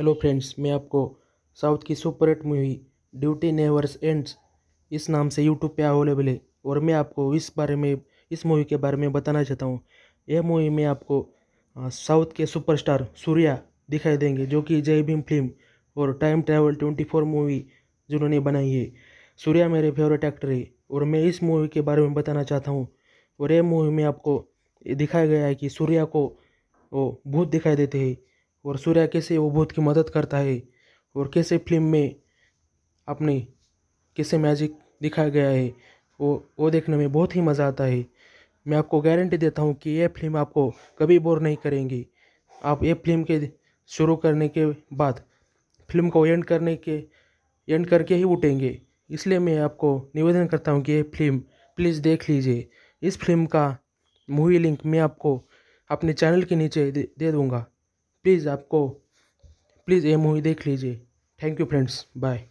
hello friends मैं आपको south की super hit movie duty nevers ends इस नाम से यूट्यूब पे अवेलेबल है और मैं आपको इस बारे में इस मूवी के बारे में बताना चाहता हूँ यह मूवी में आपको साउथ के सुपरस्टार सूर्या दिखाई देंगे जो कि जय भीम फिल्म और time travel twenty four movie जिन्होंने बनाई है सूर्या मेरे फेवरेट एक्टर है और मैं इस मूवी के बारे में बताना चाहता हूँ और यह मूवी में आपको दिखाया गया है कि सूर्या को वो भूत दिखाई देते हैं और सूर्या कैसे वो भूत की मदद करता है और कैसे फिल्म में अपने कैसे मैजिक दिखाया गया है वो वो देखने में बहुत ही मज़ा आता है मैं आपको गारंटी देता हूँ कि ये फिल्म आपको कभी बोर नहीं करेंगी आप ये फिल्म के शुरू करने के बाद फिल्म को एंड करने के एंड करके ही उठेंगे इसलिए मैं आपको निवेदन करता हूँ कि ये फिल्म प्लीज़ देख लीजिए इस फिल्म का मूवी लिंक मैं आपको अपने चैनल के नीचे दे, दे दूँगा प्लीज़ आपको प्लीज़ ये मूवी देख लीजिए थैंक यू फ्रेंड्स बाय